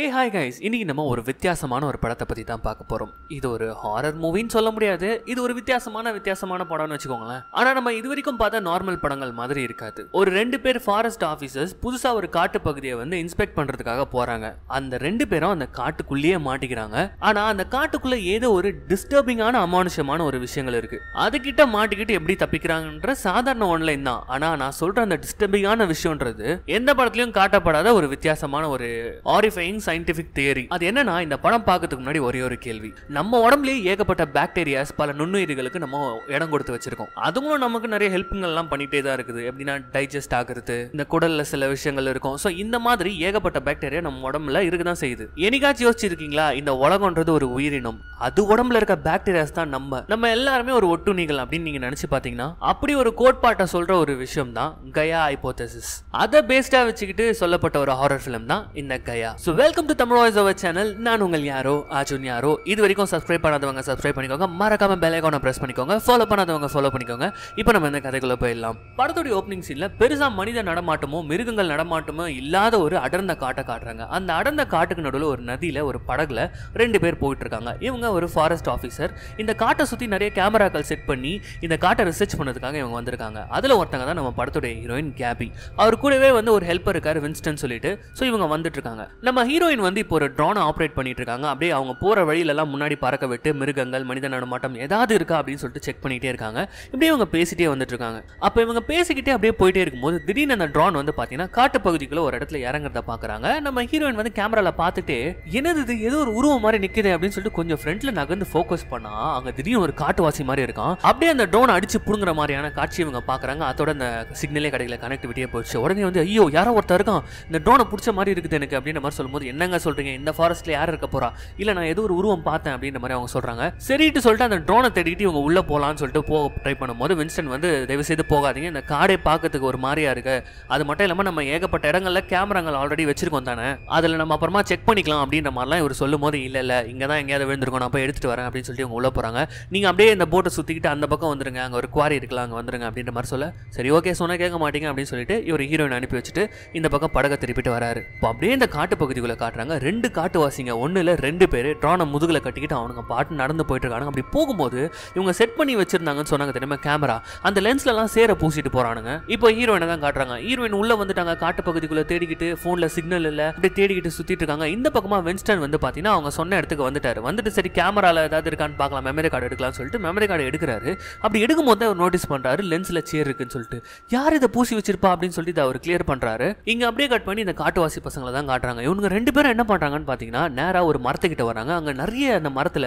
hey hi guys இன்னைக்கு நம்ம ஒரு வித்தியாசமான ஒரு படத்தை பற்றி தான் பார்க்க போகிறோம் இது ஒரு ஹாரர் மூவின்னு சொல்ல முடியாது இது ஒரு வித்தியாசமான வித்தியாசமான படம்னு வச்சுக்கோங்களேன் ஆனால் நம்ம இது வரைக்கும் பார்த்த நார்மல் படங்கள் மாதிரி இருக்காது ஒரு ரெண்டு பேர் ஃபாரஸ்ட் ஆஃபீஸர்ஸ் புதுசாக ஒரு காட்டு பகுதியை வந்து இன்ஸ்பெக்ட் பண்ணுறதுக்காக போகிறாங்க அந்த ரெண்டு பேரும் அந்த காட்டுக்குள்ளேயே மாட்டிக்கிறாங்க ஆனால் அந்த காட்டுக்குள்ளே ஏதோ ஒரு டிஸ்டர்பிங்கான அமானுஷமான ஒரு விஷயங்கள் இருக்குது அதுக்கிட்ட மாட்டிக்கிட்டு எப்படி தப்பிக்கிறாங்கன்ற சாதாரண ஆன்லைன் தான் ஆனால் நான் சொல்கிற அந்த டிஸ்டர்பிங்கான விஷயன்றது எந்த படத்துலையும் காட்டப்படாத ஒரு வித்தியாசமான ஒரு ஆரிஃபைங்ஸ் சயின்டிபிக் தியரி அது என்னன்னா இந்த படம் பார்க்கறதுக்கு முன்னாடி ஒரே ஒரு கேள்வி நம்ம உடம்புலயே ஏகப்பட்ட பாக்டீரியாஸ் பல நுண்ணுயிர்களுக்கு நம்ம இடம் கொடுத்து வச்சிருக்கோம் அதுங்களும் நமக்கு நிறைய எல்லாம் பண்ணிட்டே தான் இருக்குது எப்படின்னா டைஜஸ்ட் ஆகுறது இந்த குடல்ல சில விஷயங்கள் இருக்கும் ஸோ இந்த மாதிரி ஏகப்பட்ட பாக்டீரியா நம்ம உடம்புல இருக்குதான் செய்யுது என்னைக்காச்சும் யோசிச்சிருக்கீங்களா இந்த உலகம்ன்றது ஒரு உயிரினம் அது உடம்புல இருக்க பாக்டீரியாஸ் தான் நம்ம நம்ம எல்லாருமே ஒரு ஒட்டுணிகள் அப்படின்னு நீங்க நினைச்சு பாத்தீங்கன்னா அப்படி ஒரு கோட்பாட்டை சொல்ற ஒரு விஷயம் தான் கயா ஹைபோதசிஸ் அதை பேஸ்டா வச்சுக்கிட்டு சொல்லப்பட்ட ஒரு ஹாரர் ஃபிலிம் தான் இந்த கயா ஸோ வெல்கம் டு தமிழ் அவர் சேனல் நான் உங்கள் யாரோ அர்ஜுன் யாரோ இது வரைக்கும் சப்ஸ்கிரைப் பண்ணாதவங்க சப்ஸ்கிரைப் பண்ணிக்கோங்க மறக்காம பெல் ஐக்கானை பிரஸ் பண்ணிக்கோங்க ஃபாலோ பண்ணாதவங்க ஃபாலோ பண்ணிக்கோங்க இப்போ நம்ம இந்த கதைக்குள்ளே போயிடலாம் படத்துடைய ஓப்பனிங் சீனில் பெருசாக மனித நடமாட்டமோ மிருகங்கள் நடமாட்டமோ இல்லாத ஒரு அடர்ந்த காட்டை காட்டுறாங்க அந்த அடர்ந்த காட்டுக்கு நடுவில் ஒரு நதியில் ஒரு படகுல ரெண்டு பேர் போயிட்டு இருக்காங்க இவங்க ஒரு ஃபாரஸ்ட் ஆஃபீஸர் இந்த காட்டை சுற்றி நிறைய கேமராக்கள் செட் பண்ணி இந்த காட்டை ரிசர்ச் பண்ணதுக்காக இவங்க வந்திருக்காங்க அதில் ஒருத்தங்க தான் நம்ம படத்துடைய ஹீரோயின் கேபி அவர் கூடவே வந்து ஒரு ஹெல்ப்பர் இருக்கார் வின்ஸ்டன் சொல்லிட்டு ஸோ இவங்க வந்துட்டு இருக்காங்க நம்ம ஹீரோயின் வந்து இப்போ ஒரு ட்ரோனை ஆப்ரேட் பண்ணிட்டு இருக்காங்க அப்படியே அவங்க போகிற வழியிலலாம் முன்னாடி பறக்க விட்டு மிருகங்கள் மனித நடமாட்டம் ஏதாவது இருக்கா அப்படின்னு சொல்லிட்டு செக் பண்ணிகிட்டே இருக்காங்க இப்படியே இவங்க பேசிட்டே வந்துட்டு இருக்காங்க அப்போ இவங்க பேசிக்கிட்டே அப்படியே போயிட்டே இருக்கும்போது திடீர்னு அந்த ட்ரோன் வந்து பார்த்தீங்கன்னா காட்டு பகுதிக்குள்ள ஒரு இடத்துல இறங்குறத பார்க்குறாங்க நம்ம ஹீரோயின் வந்து கேமராவில் பார்த்துட்டு என்னது இது ஏதோ ஒரு உருவம் மாதிரி நிற்குது அப்படின்னு சொல்லிட்டு கொஞ்சம் ஃப்ரண்ட்ல நகர்ந்து ஃபோக்கஸ் பண்ணா அங்கே திடீர்னு ஒரு காட்டுவாசி மாதிரி இருக்கும் அப்படியே அந்த ட்ரோன் அடிச்சு புடுங்குற மாதிரியான காட்சி இவங்க பார்க்குறாங்க அதோட அந்த சிக்னலே கிடைக்கல கனெக்டிவிட்டியே போயிடுச்சு உடனே வந்து ஐயோ யாரோ ஒருத்தர் இருக்கான் இந்த ட்ரோனை பிடிச்ச மாதிரி இருக்குது எனக்கு அப்படின்ற மாதிரி சொல்லும்போது என்னங்க சொல்கிறீங்க இந்த ஃபாரஸ்ட்டில் யார் இருக்க போகிறா இல்லை நான் ஏதோ ஒரு உருவம் பார்த்தேன் அப்படின்ற மாதிரி அவங்க சொல்கிறாங்க சரிட்டு சொல்லிட்டு அந்த ட்ரோனை தேடிக்கிட்டு இவங்க உள்ளே போகலான்னு சொல்லிட்டு போக ட்ரை பண்ணும்போது வின்ஸ்டன் வந்து தயவு செய்து போகாதீங்க இந்த காடே பார்க்கறதுக்கு ஒரு மாதிரியா இருக்கு அது மட்டும் இல்லாமல் நம்ம ஏகப்பட்ட இடங்கள்ல கேமராங்கள் ஆல்ரெடி வச்சிருக்கோம் தானே அதில் நம்ம அப்புறமா செக் பண்ணிக்கலாம் அப்படின்ற மாதிரிலாம் இவர் சொல்லும் போது இல்லை இல்லை இங்கே தான் எங்கேயாவது விழுந்திருக்கோம் நான் போய் எடுத்துகிட்டு வரேன் அப்படின்னு சொல்லிட்டு இவங்க உள்ளே போகிறாங்க நீங்கள் அப்படியே இந்த போட்டை சுற்றிக்கிட்டு அந்த பக்கம் வந்துருங்க அங்கே ஒரு குவாரி இருக்கலாம் அங்கே வந்துருங்க அப்படின்ற மாதிரி சொல்ல சரி ஓகே சொன்னா கேட்க மாட்டீங்க அப்படின்னு சொல்லிட்டு இவர் ஹீரோயின் அனுப்பி வச்சுட்டு இந்த பக்கம் படகை திருப்பிட்டு வராரு அப்படியே இந்த காட்டு பகுதிக்குள்ள காட்டுறாங்க ரெண்டு காட்டுவாசிங்க ஒன்றுல ரெண்டு பேர் ட்ரானை முதுகில் கட்டிக்கிட்டு அவனுங்க பாட்டு நடந்து போயிட்டு இருக்கானுங்க அப்படி போகும்போது இவங்க செட் பண்ணி வச்சிருந்தாங்கன்னு சொன்னாங்க தெரியுமா கேமரா அந்த லென்ஸ்லலாம் சேர பூசிட்டு போகிறானுங்க இப்போ ஹீரோயினை தான் காட்டுறாங்க ஹீரோயின் உள்ளே வந்துட்டாங்க காட்டு பகுதிக்குள்ளே தேடிக்கிட்டு ஃபோனில் சிக்னல் இல்லை அப்படி தேடிக்கிட்டு சுற்றிட்டு இருக்காங்க இந்த பக்கமாக வென்ஸ்டன் வந்து பார்த்தீங்கன்னா அவங்க சொன்ன இடத்துக்கு வந்துட்டார் வந்துட்டு சரி கேமராவில் ஏதாவது இருக்கான்னு பார்க்கலாம் மெமரி கார்டு எடுக்கலாம்னு சொல்லிட்டு மெமரி கார்டு எடுக்கிறாரு அப்படி எடுக்கும்போது அவர் நோட்டீஸ் பண்ணுறாரு லென்ஸில் சேர் இருக்குன்னு சொல்லிட்டு யார் இதை பூசி வச்சிருப்பா அப்படின்னு சொல்லிட்டு அவர் கிளியர் பண்ணுறாரு இங்கே அப்படியே கட் பண்ணி இந்த காட்டுவாசி பசங்களை தான் காட்டுறாங்க இவங்க ரெண்டு ரெண்டு பேரும் என்ன பண்ணுறாங்கன்னு பார்த்தீங்கன்னா நேராக ஒரு மரத்துக்கிட்ட வராங்க அங்கே நிறைய அந்த மரத்தில்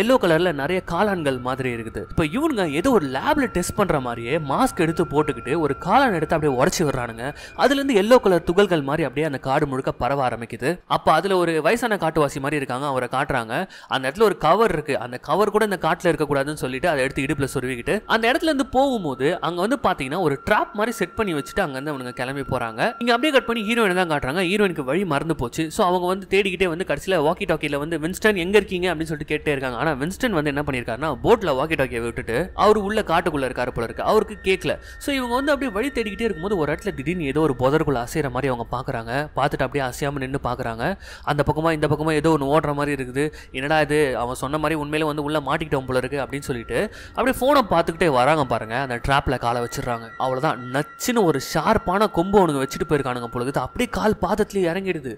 எல்லோ கலரில் நிறைய காளான்கள் மாதிரி இருக்குது இப்போ இவனுங்க ஏதோ ஒரு லேபில் டெஸ்ட் பண்ணுற மாதிரியே மாஸ்க் எடுத்து போட்டுக்கிட்டு ஒரு காளான் எடுத்து அப்படியே உடச்சி விடுறானுங்க அதுலேருந்து எல்லோ கலர் துகள்கள் மாதிரி அப்படியே அந்த காடு முழுக்க பரவ ஆரம்பிக்குது அப்போ அதில் ஒரு வயசான காட்டுவாசி மாதிரி இருக்காங்க அவரை காட்டுறாங்க அந்த இடத்துல ஒரு கவர் இருக்குது அந்த கவர் கூட இந்த காட்டில் இருக்கக்கூடாதுன்னு சொல்லிட்டு அதை எடுத்து இடுப்பில் சொருவிக்கிட்டு அந்த இடத்துல இருந்து போகும்போது அங்கே வந்து பார்த்தீங்கன்னா ஒரு ட்ராப் மாதிரி செட் பண்ணி வச்சுட்டு அங்கேருந்து அவனுங்க கிளம்பி போகிறாங்க இங்கே அப்படியே கட் பண்ணி ஹீரோயினை தான் காட்டுறாங்க ஹீரோயினுக்கு வழி மறந்து போச்சு ஸோ அவங்க வந்து தேடிக்கிட்டே வந்து கடைசியில் வாக்கி டாக்கியில் வந்து வின்ஸ்டன் எங்கே இருக்கீங்க அப்படின்னு சொல்லிட்டு கேட்டே இருக்காங்க ஆனால் வின்ஸ்டன் வந்து என்ன பண்ணியிருக்காருன்னா போட்டில் வாக்கி டாக்கியை விட்டுட்டு அவர் உள்ள காட்டுக்குள்ளே இருக்கார் போல இருக்கு அவருக்கு கேட்கல ஸோ இவங்க வந்து அப்படியே வழி தேடிக்கிட்டே இருக்கும்போது ஒரு இடத்துல திடீர்னு ஏதோ ஒரு புதருக்குள்ள அசைகிற மாதிரி அவங்க பார்க்குறாங்க பார்த்துட்டு அப்படியே அசையாமல் நின்று பார்க்குறாங்க அந்த பக்கமாக இந்த பக்கமாக ஏதோ ஒன்று ஓடுற மாதிரி இருக்குது என்னடா இது அவன் சொன்ன மாதிரி உண்மையிலே வந்து உள்ளே மாட்டிக்கிட்டோம் போல இருக்குது அப்படின்னு சொல்லிட்டு அப்படியே ஃபோனை பார்த்துக்கிட்டே வராங்க பாருங்கள் அந்த ட்ராப்பில் காலை வச்சிடுறாங்க அவ்வளோதான் நச்சுன்னு ஒரு ஷார்ப்பான கொம்பு அவனுக்கு வச்சுட்டு போயிருக்கானுங்க பொழுது அப்படியே கால் பாதத்துலேயே இறங்கிடுது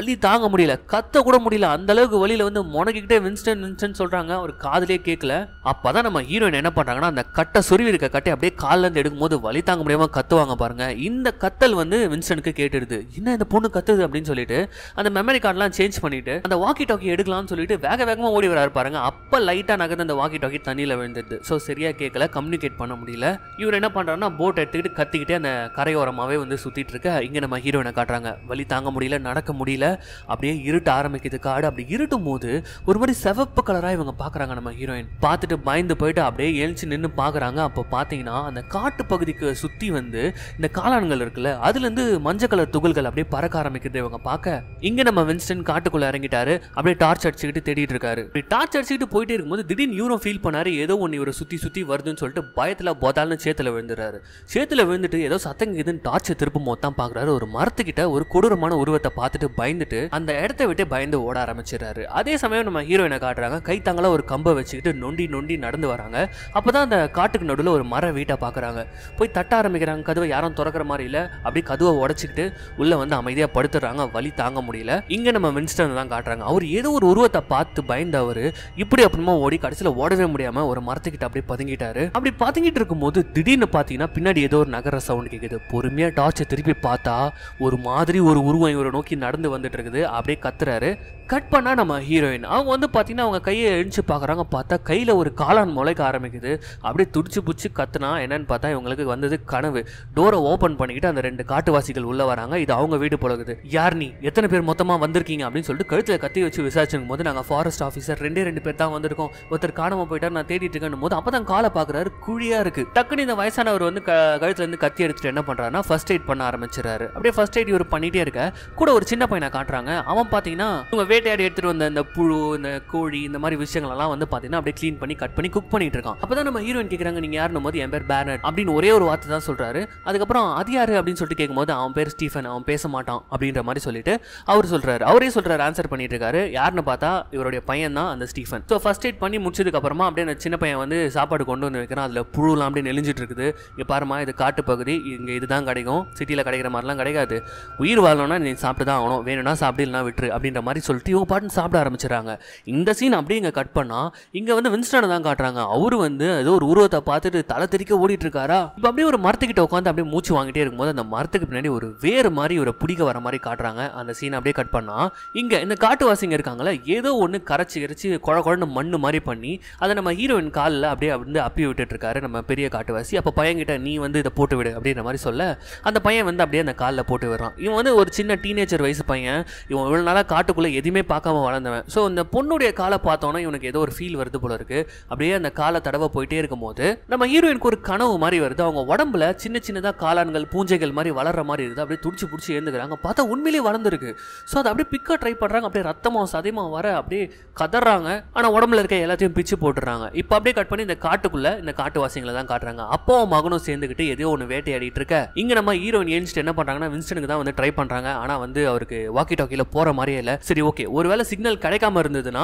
வலி தாங்க முடியல கத்த கூட முடியல அந்த அளவுக்கு வழியில வந்து முனகிக்கிட்டே வின்ஸ்டன் வின்ஸ்டன் சொல்றாங்க அவர் காதலே கேட்கல அப்பதான் நம்ம ஹீரோயின் என்ன பண்றாங்கன்னா அந்த கட்டை சொருவி இருக்க கட்டை அப்படியே காலில் இருந்து போது வலி தாங்க முடியாம கத்துவாங்க பாருங்க இந்த கத்தல் வந்து வின்ஸ்டனுக்கு கேட்டுடுது என்ன இந்த பொண்ணு கத்துது அப்படின்னு சொல்லிட்டு அந்த மெமரி கார்டெலாம் சேஞ்ச் பண்ணிட்டு அந்த வாக்கி டாக்கி எடுக்கலாம்னு சொல்லிட்டு வேக வேகமாக ஓடி வராரு பாருங்க அப்போ லைட்டாக நகர்ந்து அந்த வாக்கி டாக்கி தண்ணியில் விழுந்துருது ஸோ சரியாக கேட்கல கம்யூனிகேட் பண்ண முடியல இவர் என்ன பண்ணுறாருன்னா போட் எடுத்துக்கிட்டு கத்திக்கிட்டே அந்த கரையோரமாவே வந்து சுற்றிட்டு இருக்க இங்கே நம்ம ஹீரோயினை காட்டுறாங்க வழி தாங்க முடியல நடக்க முடியல அப்படியே இருட்ட ஆரம்பிக்குது காடு அப்படி இருட்டும் போது ஒரு மாதிரி செவப்பு கலராக இவங்க பார்க்குறாங்க நம்ம ஹீரோயின் பார்த்துட்டு பயந்து போயிட்டு அப்படியே எழுச்சி நின்று பார்க்குறாங்க அப்போ பார்த்தீங்கன்னா அந்த காட்டு பகுதிக்கு சுற்றி வந்து இந்த காளான்கள் இருக்குல்ல அதுலேருந்து மஞ்சள் கலர் துகள்கள் அப்படியே பறக்க ஆரம்பிக்கிறது இவங்க பார்க்க இங்கே நம்ம வின்ஸ்டன் காட்டுக்குள்ளே இறங்கிட்டாரு அப்படியே டார்ச் அடிச்சுக்கிட்டு தேடிட்டு இருக்காரு இப்படி டார்ச் அடிச்சுக்கிட்டு போயிட்டே இருக்கும்போது திடீர்னு யூரோ ஃபீல் பண்ணாரு ஏதோ ஒன்று இவரை சுற்றி சுற்றி வருதுன்னு சொல்லிட்டு பயத்தில் போதாலும் சேத்துல விழுந்துறாரு சேத்துல விழுந்துட்டு ஏதோ சத்தங்கிதுன்னு டார்ச்சை திருப்பும் போது தான் பார்க்குறாரு ஒரு மரத்துக்கிட்ட ஒரு கொடூரமான உருவத்தை பார்த்துட்டு பய பயந்துட்டு அந்த இடத்த விட்டு பயந்து ஓட ஆரம்பிச்சிடறாரு அதே சமயம் நம்ம ஹீரோயினை காட்டுறாங்க கைத்தாங்களா ஒரு கம்பை வச்சுக்கிட்டு நொண்டி நொண்டி நடந்து வராங்க அப்போதான் அந்த காட்டுக்கு நடுவில் ஒரு மர வீட்டை பார்க்குறாங்க போய் தட்ட ஆரம்பிக்கிறாங்க கதவை யாரும் திறக்கிற மாதிரி இல்லை அப்படி கதவை உடச்சிக்கிட்டு உள்ளே வந்து அமைதியாக படுத்துடுறாங்க வழி தாங்க முடியல இங்கே நம்ம மின்ஸ்டர் தான் காட்டுறாங்க அவர் ஏதோ ஒரு உருவத்தை பார்த்து பயந்தவர் இப்படி அப்புறமா ஓடி கடைசியில் ஓடவே முடியாமல் ஒரு மரத்துக்கிட்ட அப்படியே பதுங்கிட்டாரு அப்படி பதுங்கிட்டு இருக்கும்போது திடீர்னு பார்த்தீங்கன்னா பின்னாடி ஏதோ ஒரு நகர சவுண்ட் கேட்குது பொறுமையாக டார்ச்சை திருப்பி பார்த்தா ஒரு மாதிரி ஒரு உருவம் இவரை நோக்கி நடந்து வந்து வந்துட்டு இருக்குது அப்படியே கத்துறாரு கட் பண்ணால் நம்ம ஹீரோயின் அவங்க வந்து பார்த்தீங்கன்னா அவங்க கையை எழுந்து பார்க்குறாங்க பார்த்தா கையில் ஒரு காளான் முளைக்க ஆரம்பிக்குது அப்படியே துடிச்சு பிடிச்சி கத்துனா என்னன்னு பார்த்தா இவங்களுக்கு வந்தது கனவு டோரை ஓப்பன் பண்ணிக்கிட்டு அந்த ரெண்டு காட்டுவாசிகள் உள்ளே வராங்க இது அவங்க வீடு போலகுது யார் நீ எத்தனை பேர் மொத்தமாக வந்திருக்கீங்க அப்படின்னு சொல்லிட்டு கழுத்தில் கத்தி வச்சு விசாரிச்சிருக்கும் போது நாங்கள் ஃபாரஸ்ட் ஆஃபீஸர் ரெண்டே ரெண்டு பேர் தான் வந்திருக்கோம் ஒருத்தர் காணாமல் போயிட்டார் நான் தேடிட்டு இருக்கேன்னு போது அப்போ தான் காலை பார்க்குறாரு குழியாக இருக்குது டக்குன்னு இந்த வயசானவர் வந்து க கழுத்துலேருந்து கத்தி எடுத்துட்டு என்ன பண்ணுறாருன்னா ஃபர்ஸ்ட் எய்ட் பண்ண ஆரம்பிச்சிடறாரு அப்படியே ஃபர்ஸ்ட் எய்ட் இவர் பண்ணிகிட்டே இருக்க கூட ஒரு சின்ன பையன் காட்டுறாங்க அவன் பார்த்தீங்கன்னா இவங்க வேட்டையாடி எடுத்துகிட்டு வந்த இந்த புழு இந்த கோழி இந்த மாதிரி எல்லாம் வந்து பார்த்தீங்கன்னா அப்படியே க்ளீன் பண்ணி கட் பண்ணி குக் பண்ணிட்டு இருக்கான் அப்போ தான் நம்ம ஹீரோயின் கேட்குறாங்க நீங்கள் யாருன்னு போது என் பேர் பேரட் அப்படின்னு ஒரே ஒரு வார்த்தை தான் சொல்கிறாரு அதுக்கப்புறம் அது யாரு அப்படின்னு சொல்லிட்டு கேட்கும்போது அவன் பேர் ஸ்டீஃபன் அவன் பேச மாட்டான் அப்படின்ற மாதிரி சொல்லிட்டு அவர் சொல்கிறாரு அவரே சொல்கிறாரு ஆன்சர் பண்ணிட்டு இருக்காரு யாருன்னு பார்த்தா இவருடைய பையன் தான் அந்த ஸ்டீஃபன் ஸோ ஃபர்ஸ்ட் எய்ட் பண்ணி முடிச்சதுக்கு அப்புறமா அப்படியே அந்த சின்ன பையன் வந்து சாப்பாடு கொண்டு வந்து வைக்கிறான் அதில் புழுலாம் அப்படியே நெலிஞ்சிட்டு இருக்குது இங்கே பாருமா இது காட்டு பகுதி இங்கே இதுதான் கிடைக்கும் சிட்டியில் கிடைக்கிற மாதிரிலாம் கிடைக்காது உயிர் வாழணும்னா நீ சாப்பிட்டு தான் ஆகணும் வேணும் வேணும்னா சாப்பிடலாம் விட்டுரு அப்படின்ற மாதிரி சொல்லிட்டு இவங்க பாட்டு சாப்பிட ஆரம்பிச்சிடறாங்க இந்த சீன் அப்படியே இங்கே கட் பண்ணால் இங்கே வந்து வின்ஸ்டனை தான் காட்டுறாங்க அவர் வந்து ஏதோ ஒரு உருவத்தை பார்த்துட்டு தலை தெரிக்க ஓடிட்டு இருக்காரா இப்போ அப்படியே ஒரு மரத்துக்கிட்ட உட்காந்து அப்படியே மூச்சு வாங்கிட்டே இருக்கும்போது அந்த மரத்துக்கு பின்னாடி ஒரு வேறு மாதிரி ஒரு பிடிக்க வர மாதிரி காட்டுறாங்க அந்த சீன் அப்படியே கட் பண்ணால் இங்கே இந்த காட்டுவாசிங்க இருக்காங்களே ஏதோ ஒன்று கரைச்சி கரைச்சி குழ குழன்னு மண் மாதிரி பண்ணி அதை நம்ம ஹீரோயின் காலில் அப்படியே வந்து அப்பி விட்டுட்டு இருக்காரு நம்ம பெரிய காட்டுவாசி அப்போ பையன்கிட்ட நீ வந்து இதை போட்டு விடு அப்படின்ற மாதிரி சொல்ல அந்த பையன் வந்து அப்படியே அந்த காலில் போட்டு விடுறான் இவன் வந்து ஒரு சின்ன டீனேஜர் வயசு பையன் பையன் இவன் இவ்வளோ நாளாக காட்டுக்குள்ளே எதுவுமே பார்க்காம வளர்ந்தவன் ஸோ இந்த பொண்ணுடைய காலை பார்த்தோன்னா இவனுக்கு ஏதோ ஒரு ஃபீல் வருது போல இருக்கு அப்படியே அந்த காலை தடவை போயிட்டே இருக்கும்போது நம்ம ஹீரோயினுக்கு ஒரு கனவு மாதிரி வருது அவங்க உடம்புல சின்ன சின்னதாக காளான்கள் பூஞ்சைகள் மாதிரி வளர்ற மாதிரி இருக்குது அப்படியே துடிச்சு பிடிச்சி எழுந்துக்கிறாங்க பார்த்தா உண்மையிலேயே வளர்ந்துருக்கு ஸோ அதை அப்படியே பிக்கா ட்ரை பண்ணுறாங்க அப்படியே ரத்தமாக சதயமாக வர அப்படியே கதறாங்க ஆனால் உடம்புல இருக்க எல்லாத்தையும் பிச்சு போட்டுறாங்க இப்போ அப்படியே கட் பண்ணி இந்த காட்டுக்குள்ளே இந்த காட்டுவாசிங்களை தான் காட்டுறாங்க அப்போ மகனும் சேர்ந்துக்கிட்டு எதையோ ஒன்று வேட்டையாடிட்டு இருக்க இங்கே நம்ம ஹீரோயின் ஏஞ்சிட்டு என்ன பண்ணுறாங்கன்னா வின்ஸ்டனுக்கு தான் வந்து ட்ரை பண்ணுறாங்க ஆனால் வந்து அவருக்கு வாக்கி டாக்கியில் போகிற மாதிரியே இல்லை சரி ஓகே ஒருவேளை சிக்னல் கிடைக்காம இருந்ததுன்னா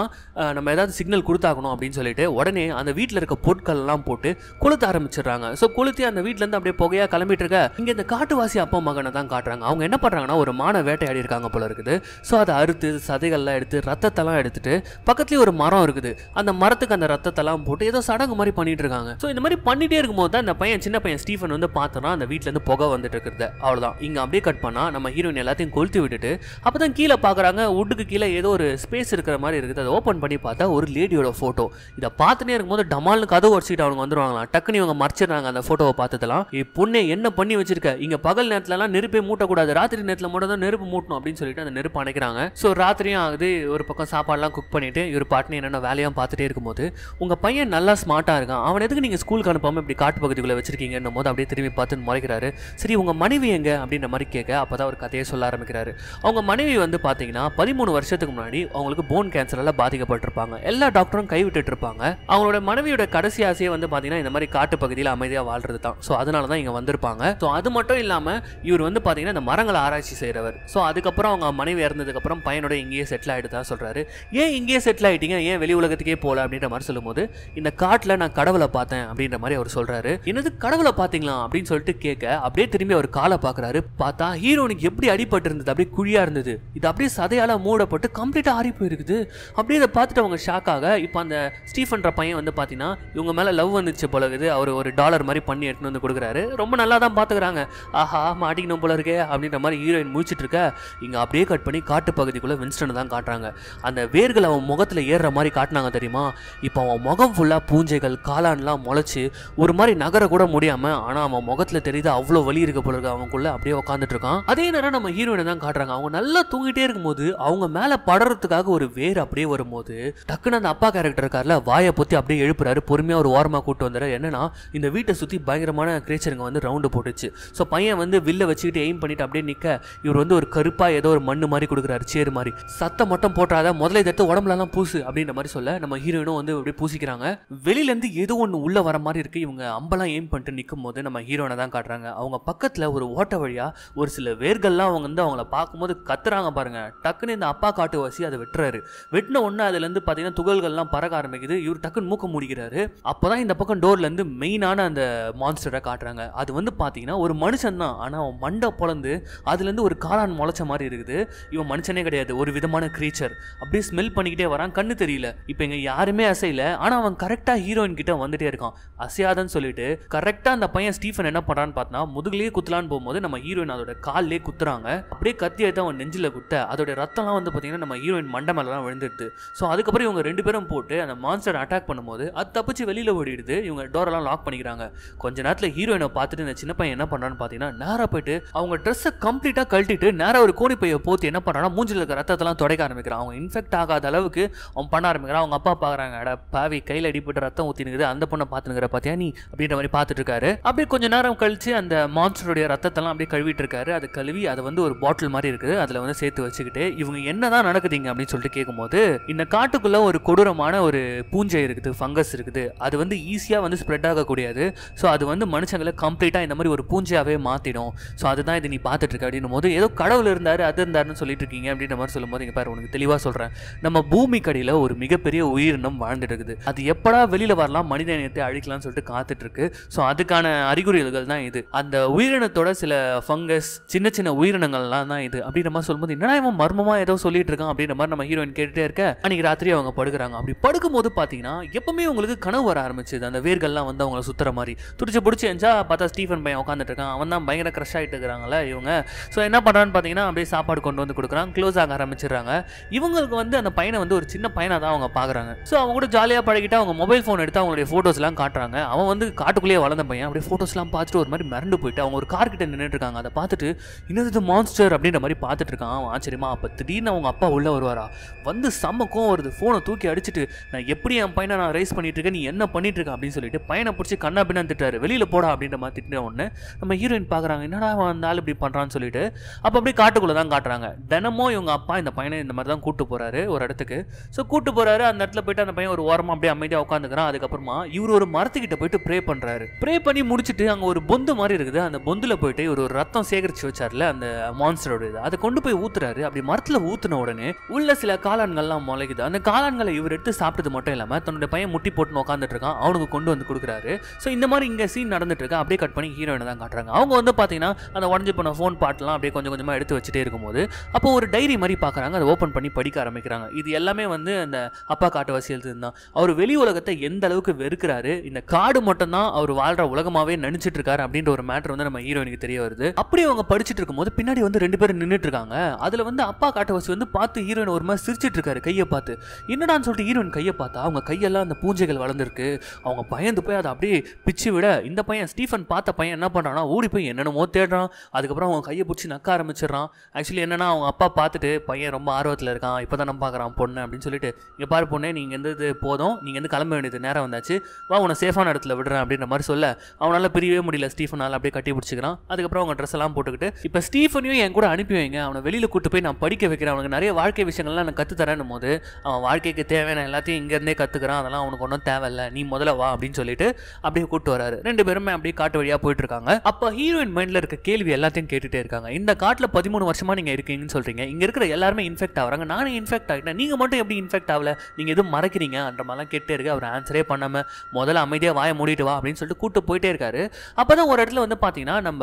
நம்ம ஏதாவது சிக்னல் கொடுத்தாகணும் அப்படின்னு சொல்லிட்டு உடனே அந்த வீட்டில் இருக்க பொருட்கள்லாம் போட்டு கொளுத்த ஆரம்பிச்சிடுறாங்க ஸோ கொளுத்தி அந்த வீட்டிலேருந்து அப்படியே புகையாக கிளம்பிட்டு இருக்க இங்கே இந்த காட்டுவாசி அப்பா மகனை தான் காட்டுறாங்க அவங்க என்ன பண்ணுறாங்கன்னா ஒரு மான வேட்டையாடி இருக்காங்க போல இருக்குது ஸோ அதை அறுத்து சதைகள்லாம் எடுத்து ரத்தத்தெல்லாம் எடுத்துட்டு பக்கத்துலேயே ஒரு மரம் இருக்குது அந்த மரத்துக்கு அந்த ரத்தத்தெல்லாம் போட்டு ஏதோ சடங்கு மாதிரி பண்ணிட்டு இருக்காங்க ஸோ இந்த மாதிரி பண்ணிட்டே இருக்கும்போது தான் இந்த பையன் சின்ன பையன் ஸ்டீஃபன் வந்து பார்த்தோன்னா அந்த வீட்டிலேருந்து புகை வந்துட்டு இருக்கிறது அவ்வளோதான் இங்கே அப்படியே கட் பண்ணால் நம்ம ஹீரோயின் எல்லாத்தையும் கொளுத்து விட்டுட்டு அப்போ தான் கீழே பார்க்குறாங்க வுட்டுக்கு கீழே ஏதோ ஒரு ஸ்பேஸ் இருக்கிற மாதிரி இருக்குது அதை ஓப்பன் பண்ணி பார்த்தா ஒரு லேடியோட ஃபோட்டோ இதை பார்த்துட்டே இருக்கும்போது டமால்னு கதவு உடச்சிக்கிட்டு அவங்க வந்துருவாங்களாம் டக்குன்னு இவங்க மறைச்சிடுறாங்க அந்த ஃபோட்டோவை பார்த்ததெல்லாம் பொண்ணு என்ன பண்ணி வச்சிருக்க இங்கே பகல் நேரத்துலலாம் நெருப்பே மூட்டக்கூடாது ராத்திரி நேரத்தில் மட்டும் தான் நெருப்பு மூட்டணும் அப்படின்னு சொல்லிட்டு அந்த நெருப்பு அணைக்கிறாங்க ஸோ ராத்திரியும் ஆகுது ஒரு பக்கம் சாப்பாடுலாம் குக் பண்ணிட்டு இவர் பாட்டு என்னென்ன வேலையாக பார்த்துட்டே இருக்கும்போது உங்கள் பையன் நல்லா ஸ்மார்ட்டாக இருக்கான் அவன் எதுக்கு நீங்கள் ஸ்கூலுக்கு அனுப்பாமல் இப்படி காட்டு பகுதிக்குள்ளே வச்சிருக்கீங்கன்னும் போது அப்படியே திரும்பி பார்த்து முறைக்கிறாரு சரி உங்கள் மனைவி எங்க அப்படின்ற மாதிரி கேட்க அப்போ தான் அவர் கதையை சொல்ல ஆரம்பிக்கிறாரு அவங்க மனைவி வந்து பார்த்தீங்கன்னா பதிமூணு வருஷத்துக்கு முன்னாடி அவங்களுக்கு போன் கேன்சரால் பாதிக்கப்பட்டிருப்பாங்க எல்லா டாக்டரும் கைவிட்டு இருப்பாங்க அவங்களோட மனைவியோட கடைசி ஆசையை வந்து பார்த்தீங்கன்னா இந்த மாதிரி காட்டு பகுதியில் அமைதியாக வாழ்றது தான் ஸோ அதனால தான் இங்கே வந்திருப்பாங்க ஸோ அது மட்டும் இல்லாமல் இவர் வந்து பார்த்தீங்கன்னா இந்த மரங்களை ஆராய்ச்சி செய்கிறவர் ஸோ அதுக்கப்புறம் அவங்க மனைவி இறந்ததுக்கப்புறம் பையனோட இங்கேயே செட்டில் ஆகிட்டு தான் சொல்கிறாரு ஏன் இங்கேயே செட்டில் ஆகிட்டீங்க ஏன் வெளி உலகத்துக்கே போகல அப்படின்ற மாதிரி சொல்லும்போது இந்த காட்டில் நான் கடவுளை பார்த்தேன் அப்படின்ற மாதிரி அவர் சொல்கிறாரு என்னது கடவுளை பார்த்தீங்களா அப்படின்னு சொல்லிட்டு கேட்க அப்படியே திரும்பி அவர் காலை பார்க்குறாரு பார்த்தா ஹீரோனுக்கு எப்படி அடிபட்டு இருந்தது அப்படியே குழியாக இருந்தது இருந்தது இது அப்படியே சதையால் மூடப்பட்டு கம்ப்ளீட்டாக ஆறி போயிருக்குது அப்படியே இதை பார்த்துட்டு அவங்க ஷாக்காக இப்போ அந்த ஸ்டீஃபன்ற பையன் வந்து பார்த்தீங்கன்னா இவங்க மேலே லவ் வந்துச்சு போல இருக்குது அவர் ஒரு டாலர் மாதிரி பண்ணி எடுத்துன்னு வந்து கொடுக்குறாரு ரொம்ப நல்லா தான் பார்த்துக்குறாங்க ஆஹா மாட்டிக்கணும் போல இருக்கே அப்படின்ற மாதிரி ஹீரோயின் முடிச்சுட்டு இருக்க இங்கே அப்படியே கட் பண்ணி காட்டு பகுதிக்குள்ளே வின்ஸ்டன் தான் காட்டுறாங்க அந்த வேர்கள் அவன் முகத்தில் ஏறுற மாதிரி காட்டினாங்க தெரியுமா இப்போ அவன் முகம் ஃபுல்லாக பூஞ்சைகள் காளான்லாம் முளைச்சி ஒரு மாதிரி நகர கூட முடியாமல் ஆனால் அவன் முகத்தில் தெரியுது அவ்வளோ வலி இருக்க போல இருக்கு அவங்களுக்குள்ள அப்படியே உட்காந்துட்டு இருக்கான் அதே நேரம் நம்ம ஹீரோயினை தான் காட்டுறாங்க அவங்க நல்ல நல்லா தூங்கிட்டே இருக்கும்போது அவங்க மேலே படுறதுக்காக ஒரு வேர் அப்படியே வரும்போது டக்குன்னு அந்த அப்பா கேரக்டர் இருக்கார்ல வாயை பொத்தி அப்படியே எழுப்புறாரு பொறுமையாக ஒரு ஓரமாக கூட்டு வந்துடுறாரு என்னன்னா இந்த வீட்டை சுற்றி பயங்கரமான கிரேச்சருங்க வந்து ரவுண்டு போட்டுச்சு ஸோ பையன் வந்து வில்ல வச்சுக்கிட்டு எய்ம் பண்ணிட்டு அப்படியே நிற்க இவர் வந்து ஒரு கருப்பாக ஏதோ ஒரு மண்ணு மாதிரி கொடுக்குறாரு சேர் மாதிரி சத்தம் மட்டும் போட்டாத முதல்ல எடுத்து உடம்புலலாம் பூசு அப்படின்ற மாதிரி சொல்ல நம்ம ஹீரோயினும் வந்து அப்படியே பூசிக்கிறாங்க வெளியிலேருந்து ஏதோ ஒன்று உள்ளே வர மாதிரி இருக்குது இவங்க அம்பெல்லாம் எய்ம் பண்ணிட்டு நிற்கும் போது நம்ம ஹீரோனை தான் காட்டுறாங்க அவங்க பக்கத்தில் ஒரு ஓட்ட வழியாக ஒரு சில வேர்கள்லாம் அவங்க வந்து அவங்கள பார்க்கும்போது கத்துறாங்க பாருங்க டக்குன்னு இந்த அப்பா காட்டு வாசி அதை வெட்டுறாரு வெட்டின ஒன்று அதுலேருந்து பார்த்தீங்கன்னா துகள்கள்லாம் பறக்க ஆரம்பிக்குது இவர் டக்குன்னு மூக்க முடிக்கிறாரு அப்போ தான் இந்த பக்கம் டோர்லேருந்து மெயினான அந்த மான்ஸ்டரை காட்டுறாங்க அது வந்து பார்த்தீங்கன்னா ஒரு மனுஷன் தான் ஆனால் அவன் மண்டை பொழந்து அதுலேருந்து ஒரு காளான் முளைச்ச மாதிரி இருக்குது இவன் மனுஷனே கிடையாது ஒரு விதமான க்ரீச்சர் அப்படியே ஸ்மெல் பண்ணிக்கிட்டே வரான் கண்ணு தெரியல இப்போ இங்கே யாருமே அசையில ஆனால் அவன் கரெக்டாக ஹீரோயின் கிட்ட வந்துட்டே இருக்கான் அசையாதன்னு சொல்லிட்டு கரெக்டாக அந்த பையன் ஸ்டீஃபன் என்ன பண்ணுறான்னு பார்த்தா முதுகுலேயே குத்தலான்னு போகும்போது நம்ம ஹீரோயின் அதோட கால்லே குத்துறாங்க அப்படியே கத்தி தான் அவன் நெஞ்சில் குத்த அதோடைய ரத்தம்லாம் வந்து பார்த்திங்கன்னா நம்ம ஹீரோயின் மண்டமேலாம் விழுந்துடுது ஸோ அதுக்கப்புறம் இவங்க ரெண்டு பேரும் போட்டு அந்த மான்ஸ்டர் அட்டாக் பண்ணும்போது அது தப்பிச்சு வெளியில் ஓடிடுது இவங்க டோரெல்லாம் லாக் பண்ணிக்கிறாங்க கொஞ்ச நேரத்தில் ஹீரோயினை பார்த்துட்டு இந்த சின்ன பையன் என்ன பண்ணுறான்னு பார்த்தீங்கன்னா நேராக போயிட்டு அவங்க ட்ரெஸ்ஸை கம்ப்ளீட்டாக கழட்டிட்டு நேராக ஒரு கோணி பையை போத்து என்ன பண்ணுறான்னா மூஞ்சில் இருக்க ரத்தத்தெல்லாம் தொடக்க ஆரம்பிக்கிறான் அவங்க இன்ஃபெக்ட் ஆகாத அளவுக்கு அவன் பண்ண ஆரம்பிக்கிறான் அவங்க அப்பா பார்க்குறாங்க அட பாவி கையில் அடிப்பட்டு ரத்தம் ஊற்றினுக்குது அந்த பொண்ணை பார்த்துனுக்கிற பார்த்தியா நீ அப்படின்ற மாதிரி பார்த்துட்டு இருக்காரு அப்படியே கொஞ்சம் நேரம் கழிச்சு அந்த மான்ஸ்டருடைய ரத்தத்தெல்லாம் அப்படியே கழுவிட்டு இருக்காரு அது கழுவி அதை வந்து ஒரு பாட்டில் மாதிரி இருக்குது அதில் பாத்திரத்தில் வந்து சேர்த்து வச்சுக்கிட்டு இவங்க என்னதான் நடக்குதுங்க அப்படின்னு சொல்லிட்டு கேட்கும்போது இந்த காட்டுக்குள்ள ஒரு கொடூரமான ஒரு பூஞ்சை இருக்குது ஃபங்கஸ் இருக்குது அது வந்து ஈஸியாக வந்து ஸ்ப்ரெட் ஆகக்கூடியது ஸோ அது வந்து மனுஷங்களை கம்ப்ளீட்டாக இந்த மாதிரி ஒரு பூஞ்சையாகவே மாற்றிடும் ஸோ அதுதான் இது நீ பார்த்துட்டு இருக்க அப்படின்னும் போது ஏதோ கடவுள் இருந்தார் அது இருந்தாருன்னு சொல்லிட்டு இருக்கீங்க அப்படின்ற மாதிரி சொல்லும்போது இங்கே பாரு உனக்கு தெளிவாக சொல்கிறேன் நம்ம பூமி கடையில் ஒரு மிகப்பெரிய உயிரினம் வாழ்ந்துட்டு இருக்குது அது எப்படா வெளியில் வரலாம் மனித இனத்தை அழிக்கலாம்னு சொல்லிட்டு காத்துட்டு இருக்கு ஸோ அதுக்கான அறிகுறிகள் தான் இது அந்த உயிரினத்தோட சில ஃபங்கஸ் சின்ன சின்ன உயிரினங்கள்லாம் தான் இது அப்படின்ற சொல்லும்போது என்னடா இவன் மர்மமாக ஏதோ சொல்லிட்டு இருக்கான் அப்படின்ற மாதிரி நம்ம ஹீரோயின் கேட்டுட்டே இருக்க அன்னைக்கு ராத்திரி அவங்க படுக்கிறாங்க அப்படி படுக்கும்போது பார்த்தீங்கன்னா எப்பவுமே உங்களுக்கு கனவு வர ஆரம்பிச்சது அந்த வேர்கள்லாம் வந்து அவங்கள சுத்துற மாதிரி துடிச்சு பிடிச்சி எஞ்சா பார்த்தா ஸ்டீஃபன் பையன் உட்காந்துட்டு இருக்கான் அவன் தான் பயங்கர க்ரஷ் ஆகிட்டு இருக்கிறாங்களே இவங்க ஸோ என்ன பண்ணுறான்னு பார்த்தீங்கன்னா அப்படியே சாப்பாடு கொண்டு வந்து கொடுக்குறான் க்ளோஸ் ஆக ஆரம்பிச்சிடுறாங்க இவங்களுக்கு வந்து அந்த பையனை வந்து ஒரு சின்ன பையனாக தான் அவங்க பார்க்குறாங்க ஸோ அவங்க கூட ஜாலியாக பழகிட்டு அவங்க மொபைல் ஃபோன் எடுத்து அவங்களுடைய ஃபோட்டோஸ்லாம் காட்டுறாங்க அவன் வந்து காட்டுக்குள்ளேயே வளர்ந்த பையன் அப்படியே ஃபோட்டோஸ்லாம் பார்த்துட்டு ஒரு மாதிரி மறந்து போயிட்டு அவங்க ஒரு கார்கிட்ட நின்றுட்டு இருக்காங்க அதை பார்த்துட்டு இன்னொரு மான்ஸ்டர் அப்படின்ற மாதிரி பார்த்துட்டு இருக்கான் அவன் ஆச்சரியமா அப்போ திடீர்னு அவங்க அப்பா உள்ளே வருவாரா வந்து செம்ம கோவம் வருது ஃபோனை தூக்கி அடிச்சுட்டு நான் எப்படி என் பையனை நான் ரைஸ் பண்ணிட்டு இருக்கேன் நீ என்ன பண்ணிட்டு இருக்க அப்படின்னு சொல்லிட்டு பையனை பிடிச்சி கண்ணா பின்னா திட்டாரு வெளியில் போடா அப்படின்ற மாதிரி திட்டின உடனே நம்ம ஹீரோயின் பார்க்குறாங்க என்னடா அந்த ஆள் இப்படி பண்ணுறான்னு சொல்லிட்டு அப்போ அப்படியே காட்டுக்குள்ளே தான் காட்டுறாங்க தினமும் இவங்க அப்பா இந்த பையனை இந்த மாதிரி தான் கூப்பிட்டு போகிறாரு ஒரு இடத்துக்கு ஸோ கூப்பிட்டு போகிறாரு அந்த இடத்துல போயிட்டு அந்த பையன் ஒரு ஓரமாக அப்படியே அமைதியாக உட்காந்துக்கிறான் அதுக்கப்புறமா இவர் ஒரு மரத்துக்கிட்ட போயிட்டு ப்ரே பண்ணுறாரு ப்ரே பண்ணி முடிச்சுட்டு அங்கே ஒரு பொந்து மாதிரி இருக்குது அந்த பொந்தில் போயிட்டு ஒரு ரத்தம் சேகரித்து வச்சார்ல அந்த மான்ஸ்டரோட இது அதை கொண்டு போய் ஊத்துறாரு அப்படி மரத்துல ஊத்துன உடனே உள்ள சில காளான்கள்லாம் முளைக்குது அந்த காளான்களை இவர் எடுத்து சாப்பிட்டது மட்டும் இல்லாம தன்னுடைய பையன் முட்டி போட்டு உட்காந்துட்டு இருக்கான் அவனுக்கு கொண்டு வந்து கொடுக்குறாரு ஸோ இந்த மாதிரி இங்க சீன் நடந்துட்டு இருக்கா அப்படியே கட் பண்ணி ஹீரோயினை தான் காட்டுறாங்க அவங்க வந்து பாத்தீங்கன்னா அந்த உடஞ்சி போன ஃபோன் பாட்டெல்லாம் அப்படியே கொஞ்சம் கொஞ்சமா எடுத்து வச்சுட்டே இருக்கும்போது அப்போ ஒரு டைரி மாதிரி பாக்குறாங்க அதை ஓப்பன் பண்ணி படிக்க ஆரம்பிக்கிறாங்க இது எல்லாமே வந்து அந்த அப்பா காட்டு வசியல் தான் அவர் வெளி உலகத்தை எந்த அளவுக்கு வெறுக்கிறாரு இந்த காடு மட்டும் தான் அவர் வாழ்ற உலகமாவே நினைச்சிட்டு இருக்காரு அப்படின்ற ஒரு மேட்டர் வந்து நம்ம ஹீரோயினுக்கு தெரிய வருது அப்படி அவங்க படிச்சுட்டு இருக்கும்போது பின்னாடி வந்து ரெண்டு பேரும் நின்றுட்டு இருக்காங்க அதில் வந்து அப்பா காட்டவாசி வந்து பார்த்து ஹீரோயின் ஒரு மாதிரி சிரிச்சிட்டு இருக்காரு கையை பார்த்து என்னடான்னு சொல்லிட்டு ஹீரோயின் கையை பார்த்தா அவங்க கையெல்லாம் அந்த பூஞ்சைகள் வளர்ந்துருக்கு அவங்க பயந்து போய் அதை அப்படியே பிச்சு விட இந்த பையன் ஸ்டீஃபன் பார்த்த பையன் என்ன பண்ணுறான் ஓடி போய் என்னென்னமோ தேடுறான் அதுக்கப்புறம் அவங்க கையை பிடிச்சி நக்க ஆரம்பிச்சிடறான் ஆக்சுவலி என்னென்னா அவங்க அப்பா பார்த்துட்டு பையன் ரொம்ப ஆர்வத்தில் இருக்கான் இப்போ தான் நம்ம பார்க்குறான் பொண்ணு அப்படின்னு சொல்லிட்டு இங்கே பாரு நீங்கள் எந்த இது போதும் நீங்கள் வந்து கிளம்ப வேண்டியது நேரம் வந்தாச்சு வா உன சேஃபான இடத்துல விடுறேன் அப்படின்ற மாதிரி சொல்ல அவனால் பிரியவே முடியல ஸ்டீஃபனால் அப்படியே கட்டி பிடிச்சிக்கிறான் அதுக்கப்புறம் அவங்க ட்ரெஸ் எல்லாம் போட்டுக்கிட்டு இப்போ ஸ்டீஃபனையும் என் கூட அனுப்பி வைங்க அவன் அவனை வெளியில் கூட்டு போய் நான் படிக்க வைக்கிறேன் அவனுக்கு நிறைய வாழ்க்கை விஷயங்கள்லாம் நான் கற்றுத்தரேன் போது அவன் வாழ்க்கைக்கு தேவையான எல்லாத்தையும் இங்கேருந்தே கற்றுக்கிறான் அதெல்லாம் அவனுக்கு ஒன்றும் தேவையில்ல நீ முதல்ல வா அப்படின்னு சொல்லிட்டு அப்படியே கூப்பிட்டு வராரு ரெண்டு பேருமே அப்படியே காட்டு வழியாக போயிட்டு இருக்காங்க அப்போ ஹீரோயின் மைண்டில் இருக்க கேள்வி எல்லாத்தையும் கேட்டுகிட்டே இருக்காங்க இந்த காட்டில் பதிமூணு வருஷமாக நீங்கள் இருக்கீங்கன்னு சொல்கிறீங்க இங்கே இருக்கிற எல்லாருமே இன்ஃபெக்ட் ஆகிறாங்க நானே இன்ஃபெக்ட் ஆகிட்டேன் நீங்கள் மட்டும் எப்படி இன்ஃபெக்ட் ஆகல நீங்கள் எதுவும் மறைக்கிறீங்க அந்த மாதிரிலாம் கேட்டே இருக்கு அவர் ஆன்சரே பண்ணாமல் முதல்ல அமைதியாக வாய மூடிட்டு வா அப்படின்னு சொல்லிட்டு கூப்பிட்டு போயிட்டே இருக்காரு அப்போ தான் ஒரு இடத்துல வந்து பார்த்தீங்கன்னா நம்ம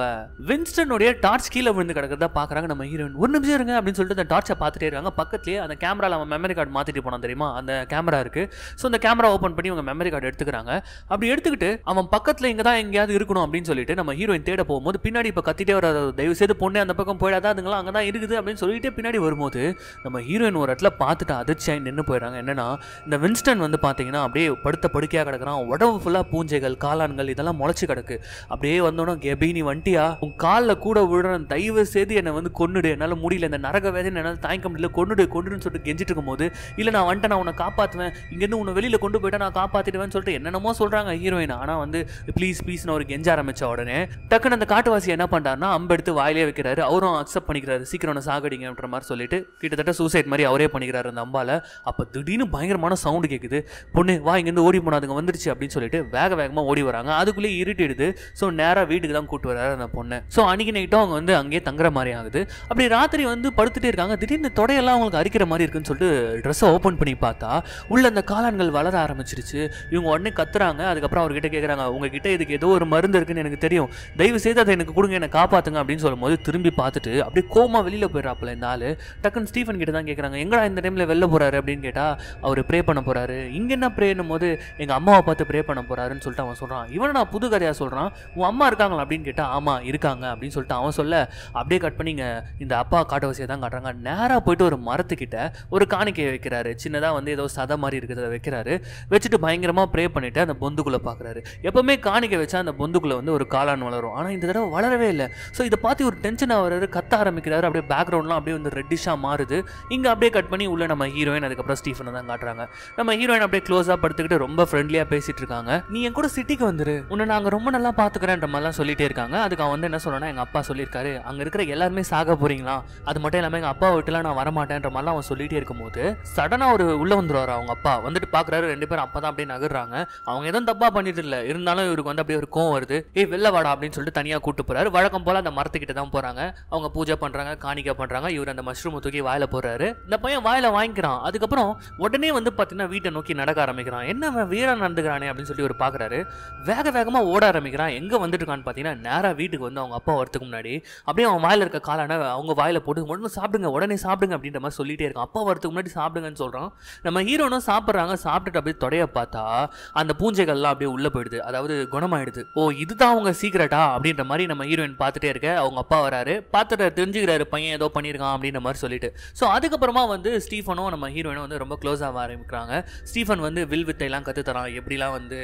வின்ஸ்டனுடைய டார்ச் கீழே விழுந்து கிடக்கிறதா பார்க்குறாங்க நம்ம ஹீரோயின் ஒரு நிமிஷம் இருங்க அப்படின்னு சொல்லிட்டு அந்த டார்ச்சை பார்த்துட்டே இருக்காங்க பக்கத்துலேயே அந்த கேமராவில் அவன் மெமரி கார்டு மாற்றிட்டு போனான் தெரியுமா அந்த கேமரா இருக்குது ஸோ அந்த கேமரா ஓப்பன் பண்ணி அவங்க மெமரி கார்டு எடுத்துக்கிறாங்க அப்படி எடுத்துக்கிட்டு அவன் பக்கத்தில் இங்கே தான் எங்கேயாவது இருக்கணும் அப்படின்னு சொல்லிட்டு நம்ம ஹீரோயின் தேட போகும்போது பின்னாடி இப்போ கத்திட்டே வர தயவு செய்து பொண்ணு அந்த பக்கம் போயிடாத அதுங்களாம் அங்கே தான் இருக்குது அப்படின்னு சொல்லிட்டு பின்னாடி வரும்போது நம்ம ஹீரோயின் ஒரு இடத்துல பார்த்துட்டு அதிர்ச்சியாக நின்று போயிடுறாங்க என்னன்னா இந்த வின்ஸ்டன் வந்து பார்த்தீங்கன்னா அப்படியே படுத்த படுக்கையாக கிடக்கிறான் உடம்பு ஃபுல்லாக பூஞ்சைகள் காளான்கள் இதெல்லாம் முளைச்சி கிடக்கு அப்படியே வந்தோன்னா கெபினி நீ வண்டியா உன் காலில் கூட விடுறேன் தயவு செய்து என்னை வந்து கொன்னுடு என்னால் என்னால் முடியல இந்த நரக வேதனை என்னால் தாங்கிக்க முடியல கொண்டுடு கொண்டுடுன்னு சொல்லிட்டு கெஞ்சிட்டு இருக்கும்போது இல்லை நான் வந்துட்டு நான் உன்னை காப்பாற்றுவேன் இங்கேருந்து உன்னை வெளியில் கொண்டு போயிட்டா நான் காப்பாற்றிடுவேன்னு சொல்லிட்டு என்னென்னமோ சொல்கிறாங்க ஹீரோயின் ஆனால் வந்து ப்ளீஸ் ப்ளீஸ் நான் ஒரு கெஞ்ச ஆரம்பித்த உடனே டக்குன்னு அந்த காட்டுவாசி என்ன பண்ணுறாருனா அம்பெடுத்து வாயிலே வைக்கிறாரு அவரும் அக்செப்ட் பண்ணிக்கிறாரு சீக்கிரம் ஒன்று சாகடிங்கன்ற மாதிரி சொல்லிட்டு கிட்டத்தட்ட சூசைட் மாதிரி அவரே பண்ணிக்கிறாரு அந்த அம்பால அப்போ திடீர்னு பயங்கரமான சவுண்டு கேட்குது பொண்ணு வா இங்கேருந்து ஓடி போனாதுங்க வந்துருச்சு அப்படின்னு சொல்லிட்டு வேக வேகமாக ஓடி வராங்க அதுக்குள்ளேயே இருட்டிடுது ஸோ நேராக வீட்டுக்கு தான் கூப்பிட்டு வராரு அந்த பொண்ணு ஸோ அன்னைக்கு நைட்டும் அவங்க வந்து அங்கேயே தங்குற மாதிரி ஆகுது அப்படி ராத்திரி வந்து படுத்துட்டே இருக்காங்க திடீர்னு தொடையெல்லாம் அவங்களுக்கு அரிக்கிற மாதிரி இருக்குன்னு சொல்லிட்டு ட்ரெஸ்ஸை ஓப்பன் பண்ணி பார்த்தா உள்ள அந்த காளான்கள் வளர ஆரம்பிச்சிருச்சு இவங்க உடனே கத்துறாங்க அதுக்கப்புறம் அவர்கிட்ட கேட்குறாங்க உங்ககிட்ட இதுக்கு ஏதோ ஒரு மருந்து இருக்குன்னு எனக்கு தெரியும் தயவு செய்து அதை எனக்கு கொடுங்க என்னை காப்பாற்றுங்க அப்படின்னு சொல்லும்போது திரும்பி பார்த்துட்டு அப்படியே கோமா வெளியில் போயிடறாப்புல இந்த ஆள் டக்குன்னு ஸ்டீஃபன் கிட்ட தான் கேட்குறாங்க எங்கடா இந்த டைமில் வெளில போகிறாரு அப்படின்னு கேட்டால் அவர் ப்ரே பண்ண போகிறாரு இங்கே என்ன ப்ரேனும் போது எங்கள் அம்மாவை பார்த்து ப்ரே பண்ண போகிறாருன்னு சொல்லிட்டு அவன் சொல்கிறான் இவனை நான் புது கதையாக சொல்கிறான் உன் அம்மா இருக்காங்களா அப்படின்னு கேட்டால் ஆமாம் இருக்காங்க அப்படின்னு சொல்லிட்டு அவன் சொல்ல அப்படியே கட் பண்ணிங்க இந்த அப்பா அப்பா காட்ட வசதியை தான் காட்டுறாங்க நேராக போயிட்டு ஒரு மரத்துக்கிட்ட ஒரு காணிக்கையை வைக்கிறாரு சின்னதாக வந்து ஏதோ சதை மாதிரி இருக்கிறத வைக்கிறாரு வச்சுட்டு பயங்கரமாக ப்ரே பண்ணிவிட்டு அந்த பொந்துக்குள்ளே பார்க்குறாரு எப்போவுமே காணிக்கை வச்சா அந்த பொந்துக்குள்ளே வந்து ஒரு காளான் வளரும் ஆனால் இந்த தடவை வளரவே இல்லை ஸோ இதை பார்த்து ஒரு டென்ஷன் ஆகிறாரு கத்த ஆரம்பிக்கிறாரு அப்படியே பேக்ரவுண்ட்லாம் அப்படியே வந்து ரெட்டிஷாக மாறுது இங்கே அப்படியே கட் பண்ணி உள்ளே நம்ம ஹீரோயின் அதுக்கப்புறம் ஸ்டீஃபனை தான் காட்டுறாங்க நம்ம ஹீரோயின் அப்படியே க்ளோஸாக படுத்துக்கிட்டு ரொம்ப ஃப்ரெண்ட்லியாக பேசிகிட்டு இருக்காங்க நீ என் கூட சிட்டிக்கு வந்துரு உன்னை நாங்கள் ரொம்ப நல்லா பார்த்துக்கிறேன்ற மாதிரிலாம் சொல்லிட்டே இருக்காங்க அதுக்கு அவன் வந்து என்ன சொல்லணும்னா எங்கள் அப்பா சொல்லியிருக்காரு அங்கே இருக்கிற எல்லாருமே சாக போகிறீங்களா இருக்கான் அது மட்டும் இல்லாமல் எங்கள் அப்பா வீட்டில் நான் வரமாட்டேன்ற மாதிரிலாம் அவன் சொல்லிகிட்டே இருக்கும்போது சடனாக ஒரு உள்ளே வந்துடுவார் அவங்க அப்பா வந்துட்டு பார்க்குறாரு ரெண்டு பேரும் அப்பா தான் அப்படியே நகர்றாங்க அவங்க எதுவும் தப்பாக பண்ணிட்டு இல்லை இருந்தாலும் இவருக்கு வந்து அப்படியே ஒரு கோவம் வருது ஏ வெளில வாடா அப்படின்னு சொல்லிட்டு தனியாக கூட்டு போகிறாரு வழக்கம் போல் அந்த மரத்துக்கிட்ட தான் போகிறாங்க அவங்க பூஜை பண்ணுறாங்க காணிக்க பண்ணுறாங்க இவர் அந்த மஷ்ரூமை தூக்கி வாயில் போடுறாரு இந்த பையன் வாயில் வாங்கிக்கிறான் அதுக்கப்புறம் உடனே வந்து பார்த்தீங்கன்னா வீட்டை நோக்கி நடக்க ஆரம்பிக்கிறான் என்ன வீரம் நடந்துக்கிறானே அப்படின்னு சொல்லி ஒரு பார்க்குறாரு வேக வேகமாக ஓட ஆரம்பிக்கிறான் எங்கே வந்துட்டு இருக்கான்னு பார்த்தீங்கன்னா நேராக வீட்டுக்கு வந்து அவங்க அப்பா வரத்துக்கு முன்னாடி அப்படியே அவன் வாயில் இருக்க காலான அவங்க வாயில் வாயில் போட்டு மட்டும் சாப்பிடுங்க உடனே சாப்பிடுங்க அப்படின்ற மாதிரி சொல்லிகிட்டே இருக்கும் அப்பா வரதுக்கு முன்னாடி சாப்பிடுங்கன்னு சொல்கிறோம் நம்ம ஹீரோனும் சாப்பிட்றாங்க சாப்பிட்டுட்டு அப்படியே தொடைய பார்த்தா அந்த பூஞ்சைகள்லாம் அப்படியே உள்ளே போயிடுது அதாவது குணமாயிடுது ஓ இதுதான் அவங்க சீக்கிரட்டா அப்படின்ற மாதிரி நம்ம ஹீரோயின் பார்த்துட்டே இருக்க அவங்க அப்பா வராரு பார்த்துட்டு தெரிஞ்சுக்கிறாரு பையன் ஏதோ பண்ணியிருக்கான் அப்படின்ற மாதிரி சொல்லிட்டு ஸோ அதுக்கப்புறமா வந்து ஸ்டீஃபனும் நம்ம ஹீரோயினும் வந்து ரொம்ப க்ளோஸ் ஆக ஆரம்பிக்கிறாங்க ஸ்டீஃபன் வந்து வில் வித்தையெல்லாம் கற்றுத்தரான் எப்படிலாம் வந்து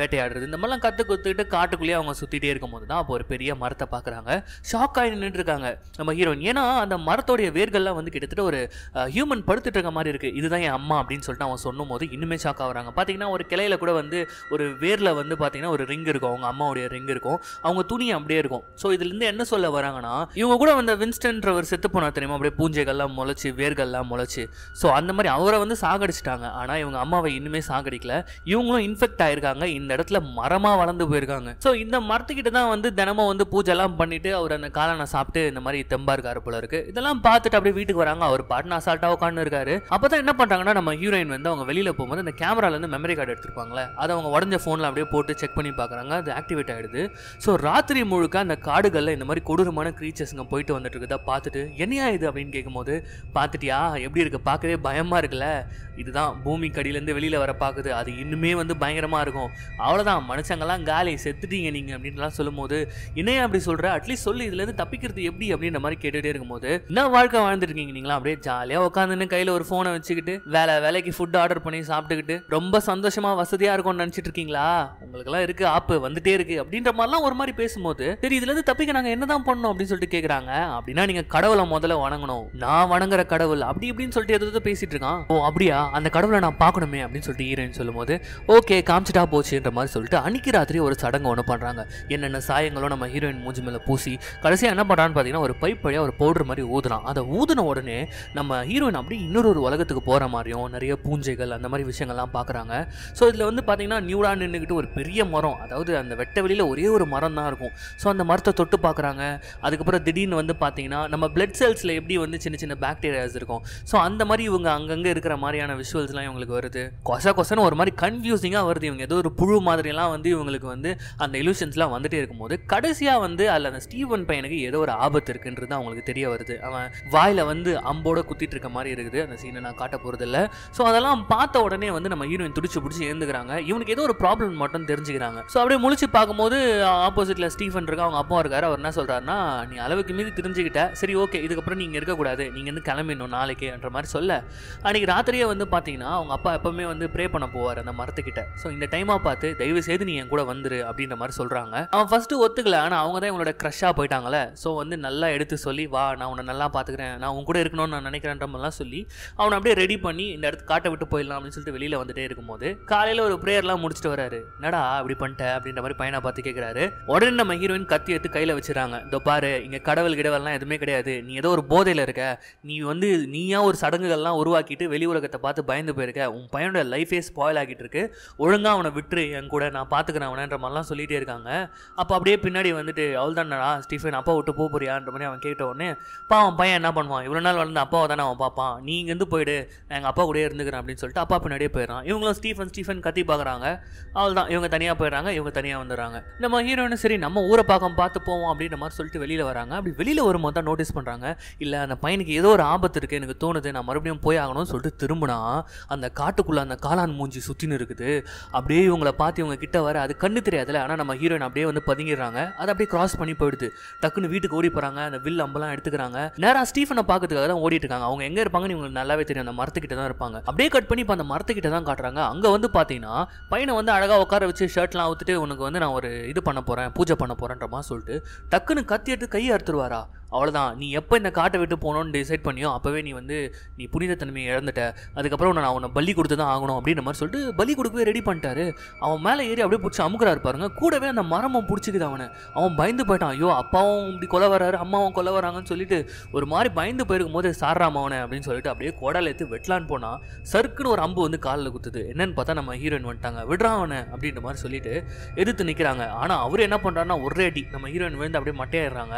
வேட்டையாடுறது இந்த மாதிரிலாம் கற்று கொடுத்துட்டு காட்டுக்குள்ளேயே அவங்க சுற்றிட்டே இருக்கும்போது தான் அப்போ ஒரு பெரிய மரத்தை பார்க்குறாங்க ஷாக் ஆகி நின்றுருக்காங்க நம்ம ஹீரோயின் ஏன்னா ஆனால் அந்த மரத்தோடைய வேர்கள்லாம் வந்து கிட்டத்தட்ட ஒரு ஹியூமன் படுத்துட்டு இருக்க மாதிரி இருக்குது இதுதான் என் அம்மா அப்படின்னு சொல்லிட்டு அவன் சொன்னும் போது இன்னுமே ஷாக் ஆகிறாங்க பார்த்தீங்கன்னா ஒரு கிளையில கூட வந்து ஒரு வேரில் வந்து பார்த்தீங்கன்னா ஒரு ரிங் இருக்கும் அவங்க அம்மாவுடைய ரிங் இருக்கும் அவங்க துணி அப்படியே இருக்கும் ஸோ இதுலேருந்து என்ன சொல்ல வராங்கன்னா இவங்க கூட அந்த வின்ஸ்டன்ன்றவர் செத்து போனா தெரியுமா அப்படியே பூஞ்சைகள்லாம் முளைச்சி வேர்கள்லாம் முளைச்சி ஸோ அந்த மாதிரி அவரை வந்து சாகடிச்சிட்டாங்க ஆனால் இவங்க அம்மாவை இன்னுமே சாகடிக்கல இவங்களும் இன்ஃபெக்ட் ஆயிருக்காங்க இந்த இடத்துல மரமாக வளர்ந்து போயிருக்காங்க ஸோ இந்த மரத்துக்கிட்ட தான் வந்து தினமும் வந்து பூஜைலாம் பண்ணிட்டு அவர் அந்த காலனை சாப்பிட்டு இந்த மாதிரி தெம்பா இருக்காரு போல இருக்கு இதெல்லாம் பார்த்துட்டு அப்படியே வீட்டுக்கு வராங்க அவர் பாட்டு அசால்ட்டாக உட்காந்து இருக்காரு அப்பதான் என்ன பண்றாங்கன்னா நம்ம ஹீரோயின் வந்து அவங்க வெளியில போகும்போது அந்த கேமரால இருந்து மெமரி கார்டு எடுத்திருப்பாங்களே அதை அவங்க உடஞ்ச போன்ல அப்படியே போட்டு செக் பண்ணி பார்க்குறாங்க அது ஆக்டிவேட் ஆயிடுது ஸோ ராத்திரி முழுக்க அந்த காடுகளில் இந்த மாதிரி கொடூரமான க்ரீச்சர்ஸுங்க போயிட்டு வந்துட்டு இருக்குதா பார்த்துட்டு என்னையா இது அப்படின்னு கேட்கும்போது பார்த்துட்டியா எப்படி இருக்கு பார்க்கவே பயமாக இருக்குல்ல இதுதான் பூமி கடியிலேருந்து வெளியில் வர பார்க்குது அது இன்னுமே வந்து பயங்கரமாக இருக்கும் அவ்வளோதான் மனுஷங்கள்லாம் காலி செத்துட்டீங்க நீங்கள் அப்படின்லாம் சொல்லும்போது என்னையா அப்படி சொல்ற அட்லீஸ்ட் இதுல இதுலேருந்து தப்பிக்கிறது எப்படி அப்படின்ற மாதிரி கேட்டுகிட்டே இருக்கும்போது என்ன வாழ்க்கை வாழ்ந்துட்டு இருக்கீங்க நீங்களா அப்படியே ஜாலியாக உட்காந்துன்னு கையில் ஒரு ஃபோனை வச்சுக்கிட்டு வேலை வேலைக்கு ஃபுட் ஆர்டர் பண்ணி சாப்பிட்டுக்கிட்டு ரொம்ப சந்தோஷமா வசதியாக இருக்கும்னு நினச்சிட்டு இருக்கீங்களா எல்லாம் இருக்கு ஆப்பு வந்துட்டே இருக்கு அப்படின்ற மாதிரிலாம் ஒரு மாதிரி பேசும்போது சரி இருந்து தப்பிக்க நாங்க என்னதான் பண்ணணும் அப்படின்னு சொல்லிட்டு கேட்குறாங்க அப்படின்னா நீங்கள் கடவுளை முதல்ல வணங்கணும் நான் வணங்குற கடவுள் அப்படி இப்படின்னு சொல்லிட்டு எதாவது பேசிட்டு இருக்கான் ஓ அப்படியா அந்த கடவுளை நான் பார்க்கணுமே அப்படின்னு சொல்லிட்டு ஈரன் சொல்லும்போது ஓகே காமிச்சிட்டா போச்சுன்ற மாதிரி சொல்லிட்டு அன்னைக்கு ராத்திரி ஒரு சடங்கு ஒன்று பண்ணுறாங்க என்னென்ன சாயங்களும் நம்ம ஹீரோயின் மூஞ்சி மேலே பூசி கடைசியாக என்ன பண்ணுறான்னு பார்த்தீங்கன்னா ஒரு பைப்பழியாக ஒரு பவுடர் மாதிரி ஊதுறான் அதை ஊதின உடனே நம்ம ஹீரோயின் அப்படி இன்னொரு ஒரு உலகத்துக்கு போகிற மாதிரியும் நிறைய பூஞ்சைகள் அந்த மாதிரி விஷயங்கள்லாம் பார்க்குறாங்க ஸோ இதில் வந்து பார்த்திங்கன்னா நியூடா நின்றுக்கிட்டு ஒரு பெரிய மரம் அதாவது அந்த வெட்ட வெளியில் ஒரே ஒரு மரம் தான் இருக்கும் ஸோ அந்த மரத்தை தொட்டு பார்க்குறாங்க அதுக்கப்புறம் திடீர்னு வந்து பார்த்திங்கன்னா நம்ம பிளட் செல்ஸில் எப்படி வந்து சின்ன சின்ன பாக்டீரியாஸ் இருக்கும் ஸோ அந்த மாதிரி இவங்க அங்கங்கே இருக்கிற மாதிரியான விஷுவல்ஸ்லாம் இவங்களுக்கு வருது கொச கொசன்னு ஒரு மாதிரி கன்ஃபியூசிங்காக வருது இவங்க ஏதோ ஒரு புழு மாதிரிலாம் வந்து இவங்களுக்கு வந்து அந்த இலூஷன்ஸ்லாம் வந்துகிட்டே இருக்கும்போது கடைசியாக வந்து அதில் அந்த ஸ்டீவன் பையனுக்கு ஏதோ ஒரு ஆபத்து இருக்குன்றது அவங்களுக்கு தெரியும் தெரிய வருது அவன் வாயில் வந்து அம்போட குத்திட்டு இருக்க மாதிரி இருக்குது அந்த சீனை நான் காட்ட போகிறதில்ல ஸோ அதெல்லாம் பார்த்த உடனே வந்து நம்ம ஹீரோயின் துடிச்சு பிடிச்சி எழுந்துக்கிறாங்க இவனுக்கு ஏதோ ஒரு ப்ராப்ளம் மட்டும் தெரிஞ்சுக்கிறாங்க ஸோ அப்படியே முழிச்சு பார்க்கும்போது ஆப்போசிட்டில் ஸ்டீஃபன் இருக்கா அவங்க அப்பா இருக்காரு அவர் என்ன சொல்கிறாருன்னா நீ அளவுக்கு மீது தெரிஞ்சுக்கிட்ட சரி ஓகே இதுக்கப்புறம் நீங்கள் இருக்கக்கூடாது நீங்கள் வந்து கிளம்பிடணும் என்ற மாதிரி சொல்ல அன்றைக்கி ராத்திரியே வந்து பார்த்தீங்கன்னா அவங்க அப்பா எப்போவுமே வந்து ப்ரே பண்ண போவார் அந்த மரத்துக்கிட்ட ஸோ இந்த டைமாக பார்த்து தயவு செய்து நீ என் கூட வந்துரு அப்படின்ற மாதிரி சொல்கிறாங்க அவன் ஃபஸ்ட்டு ஒத்துக்கல ஆனால் அவங்க தான் இவங்களோட க்ரஷ்ஷாக போயிட்டாங்களே ஸோ வந்து நல்லா எடுத்து சொல்லி வா வா நான் உன்னை நல்லா பார்த்துக்கிறேன் நான் உன் கூட இருக்கணும்னு நான் நினைக்கிறேன்றமெல்லாம் மாதிரிலாம் சொல்லி அவனை அப்படியே ரெடி பண்ணி இந்த இடத்து காட்டை விட்டு போயிடலாம் அப்படின்னு சொல்லிட்டு வெளியில் வந்துட்டே இருக்கும்போது காலையில் ஒரு ப்ரேயர்லாம் முடிச்சுட்டு வராரு என்னடா அப்படி பண்ணிட்டேன் அப்படின்ற மாதிரி பையனை பார்த்து கேட்குறாரு உடனே நம்ம ஹீரோயின் கத்தி எடுத்து கையில் வச்சுறாங்க இதோ பாரு இங்கே கடவுள் கிடவெல்லாம் எதுவுமே கிடையாது நீ ஏதோ ஒரு போதையில் இருக்க நீ வந்து நீயா ஒரு சடங்குகள்லாம் உருவாக்கிட்டு வெளி உலகத்தை பார்த்து பயந்து போயிருக்க உன் பையனோட லைஃபே ஸ்பாயில் ஆகிட்டு இருக்கு ஒழுங்காக அவனை விட்டுரு என் கூட நான் பார்த்துக்கிறேன் அவனன்ற மாதிரிலாம் சொல்லிகிட்டே இருக்காங்க அப்போ அப்படியே பின்னாடி வந்துட்டு அவள் தான் ஸ்டீஃபன் அப்பா விட்டு போக போறியான்ற மாதிரி அவன் கேட்ட உடனே பாவம் பையன் என்ன பண்ணுவான் இவ்வளோ நாள் வளர்ந்து அப்பாவை தானே அவன் பார்ப்பான் நீ இங்கேருந்து போயிடு எங்கள் அப்பா கூடயே இருந்துக்கிறேன் அப்படின்னு சொல்லிட்டு அப்பா பின்னாடி போயிடறான் இவங்களும் ஸ்டீஃபன் ஸ்டீஃபன் கத்தி பார்க்குறாங்க அவள் தான் இவங்க தனியாக போயிடறாங்க இவங்க தனியாக வந்துடுறாங்க நம்ம ஹீரோயினும் சரி நம்ம ஊரை பார்க்க பார்த்து போவோம் அப்படின்ற மாதிரி சொல்லிட்டு வெளியில் வராங்க அப்படி வெளியில் வரும்போது தான் நோட்டீஸ் பண்ணுறாங்க இல்லை அந்த பையனுக்கு ஏதோ ஒரு ஆபத்து இருக்குது எனக்கு தோணுது நான் மறுபடியும் போய் ஆகணும்னு சொல்லிட்டு திரும்பினா அந்த காட்டுக்குள்ளே அந்த காளான் மூஞ்சி சுற்றின்னு இருக்குது அப்படியே இவங்களை பார்த்து இவங்க கிட்ட வர அது கண்ணு தெரியாதுல்ல ஆனால் நம்ம ஹீரோயின் அப்படியே வந்து பதுங்கிடுறாங்க அதை அப்படியே கிராஸ் பண்ணி போயிடுது டக்குன்னு வீட்டுக்கு ஓடி போகிறாங்க அந்த வில் அம்பெல்லாம் எடுத்து எடுத்துக்கிறாங்க நேரா ஸ்டீஃபனை பாக்கிறதுக்காக தான் ஓடிட்டு இருக்காங்க அவங்க எங்க இருப்பாங்கன்னு உங்களுக்கு நல்லாவே தெரியும் அந்த மரத்துக்கிட்ட தான் இருப்பாங்க அப்படியே கட் பண்ணி இப்போ அந்த மரத்துக்கிட்ட தான் காட்டுறாங்க அங்க வந்து பாத்தீங்கன்னா பையனை வந்து அழகா உட்கார வச்சு ஷர்ட்லாம் அவுத்துட்டு உனக்கு வந்து நான் ஒரு இது பண்ண போறேன் பூஜை பண்ண போறேன்ற மாதிரி சொல்லிட்டு டக்குன்னு கத்தி எடுத்து கையை அறுத்துருவாரா அவ்வளோதான் நீ எப்போ இந்த காட்டை விட்டு போகணும்னு டிசைட் பண்ணியோ அப்போவே நீ வந்து நீ புனிதத்தன்மையை இழந்துட்ட அதுக்கப்புறம் நான் அவனை பலி கொடுத்து தான் ஆகணும் அப்படின்ற மாதிரி சொல்லிட்டு பலி கொடுக்கவே ரெடி பண்ணிட்டாரு அவன் மேலே ஏறி அப்படியே பிடிச்சி அமுக்கிறா இருப்பாருங்க கூடவே அந்த மரமும் பிடிச்சிக்குது அவனை அவன் பயந்து போயிட்டான் ஐயோ அப்பாவும் இப்படி கொலை வராரு அம்மாவும் கொலை வராங்கன்னு சொல்லிட்டு ஒரு மாதிரி பயந்து போயிருக்கும் போது சாராம் அவனை அப்படின்னு சொல்லிட்டு அப்படியே கோடால எடுத்து வெட்டலான்னு போனால் சர்க்குன்னு ஒரு அம்பு வந்து காலில் குத்துது என்னன்னு பார்த்தா நம்ம ஹீரோயின் வந்துட்டாங்க விடுறான் அவனை அப்படின்ற மாதிரி சொல்லிட்டு எதிர்த்து நிற்கிறாங்க ஆனால் அவர் என்ன பண்ணுறாருன்னா ஒரே அடி நம்ம ஹீரோயின் விழுந்து அப்படியே மட்டையாடுறாங்க